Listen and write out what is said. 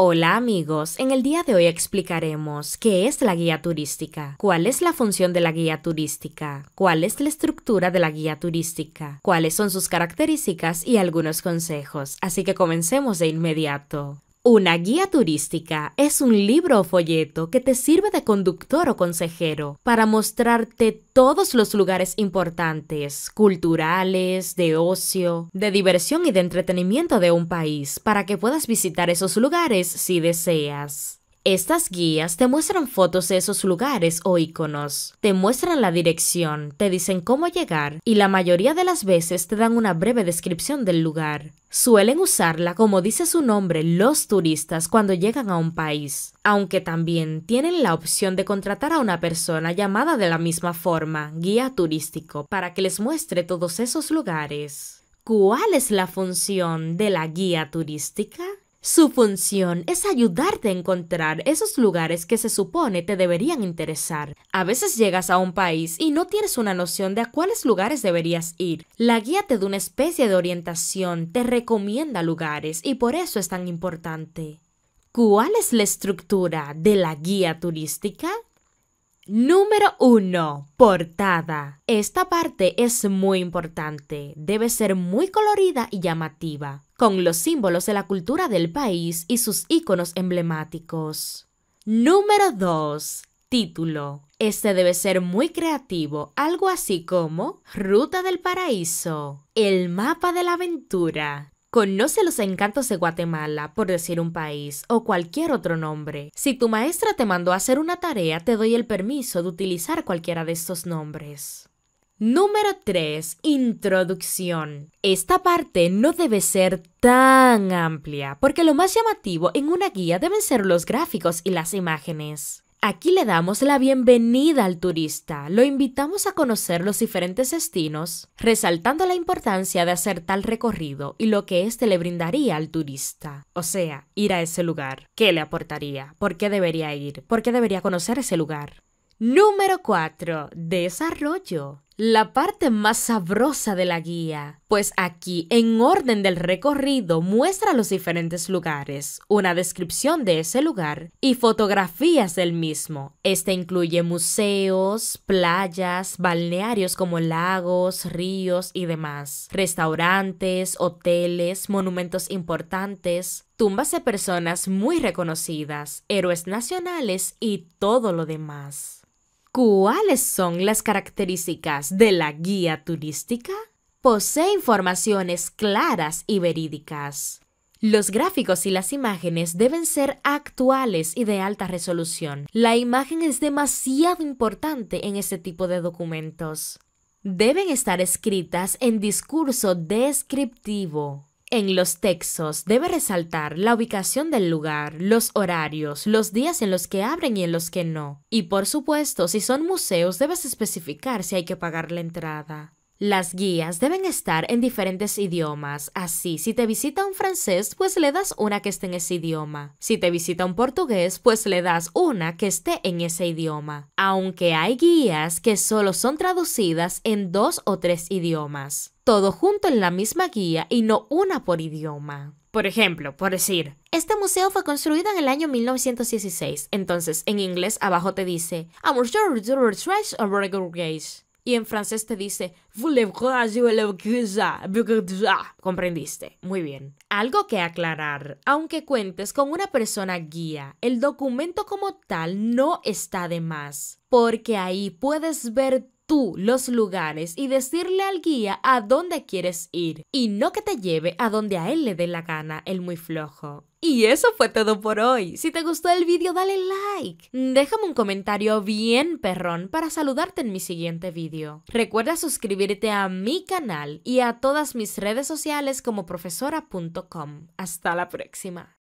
Hola amigos, en el día de hoy explicaremos qué es la guía turística, cuál es la función de la guía turística, cuál es la estructura de la guía turística, cuáles son sus características y algunos consejos, así que comencemos de inmediato. Una guía turística es un libro o folleto que te sirve de conductor o consejero para mostrarte todos los lugares importantes, culturales, de ocio, de diversión y de entretenimiento de un país para que puedas visitar esos lugares si deseas. Estas guías te muestran fotos de esos lugares o iconos, te muestran la dirección, te dicen cómo llegar y la mayoría de las veces te dan una breve descripción del lugar. Suelen usarla como dice su nombre los turistas cuando llegan a un país, aunque también tienen la opción de contratar a una persona llamada de la misma forma, guía turístico, para que les muestre todos esos lugares. ¿Cuál es la función de la guía turística? Su función es ayudarte a encontrar esos lugares que se supone te deberían interesar. A veces llegas a un país y no tienes una noción de a cuáles lugares deberías ir. La guía te da una especie de orientación, te recomienda lugares y por eso es tan importante. ¿Cuál es la estructura de la guía turística? Número 1. Portada. Esta parte es muy importante. Debe ser muy colorida y llamativa, con los símbolos de la cultura del país y sus iconos emblemáticos. Número 2. Título. Este debe ser muy creativo, algo así como Ruta del Paraíso, el mapa de la aventura, Conoce los encantos de Guatemala, por decir un país, o cualquier otro nombre. Si tu maestra te mandó a hacer una tarea, te doy el permiso de utilizar cualquiera de estos nombres. Número 3. Introducción. Esta parte no debe ser tan amplia, porque lo más llamativo en una guía deben ser los gráficos y las imágenes. Aquí le damos la bienvenida al turista, lo invitamos a conocer los diferentes destinos, resaltando la importancia de hacer tal recorrido y lo que éste le brindaría al turista, o sea, ir a ese lugar, qué le aportaría, por qué debería ir, por qué debería conocer ese lugar. Número 4. Desarrollo la parte más sabrosa de la guía, pues aquí, en orden del recorrido, muestra los diferentes lugares, una descripción de ese lugar y fotografías del mismo. Este incluye museos, playas, balnearios como lagos, ríos y demás, restaurantes, hoteles, monumentos importantes, tumbas de personas muy reconocidas, héroes nacionales y todo lo demás. ¿Cuáles son las características de la guía turística? Posee informaciones claras y verídicas. Los gráficos y las imágenes deben ser actuales y de alta resolución. La imagen es demasiado importante en este tipo de documentos. Deben estar escritas en discurso descriptivo. En los textos debe resaltar la ubicación del lugar, los horarios, los días en los que abren y en los que no. Y por supuesto, si son museos, debes especificar si hay que pagar la entrada. Las guías deben estar en diferentes idiomas, así si te visita un francés, pues le das una que esté en ese idioma. Si te visita un portugués, pues le das una que esté en ese idioma. Aunque hay guías que solo son traducidas en dos o tres idiomas todo junto en la misma guía y no una por idioma. Por ejemplo, por decir, este museo fue construido en el año 1916, entonces en inglés abajo te dice y en francés te dice ¿Comprendiste? Muy bien. Algo que aclarar. Aunque cuentes con una persona guía, el documento como tal no está de más, porque ahí puedes ver tú los lugares y decirle al guía a dónde quieres ir y no que te lleve a donde a él le dé la gana el muy flojo. Y eso fue todo por hoy. Si te gustó el vídeo dale like. Déjame un comentario bien perrón para saludarte en mi siguiente vídeo. Recuerda suscribirte a mi canal y a todas mis redes sociales como profesora.com. Hasta la próxima.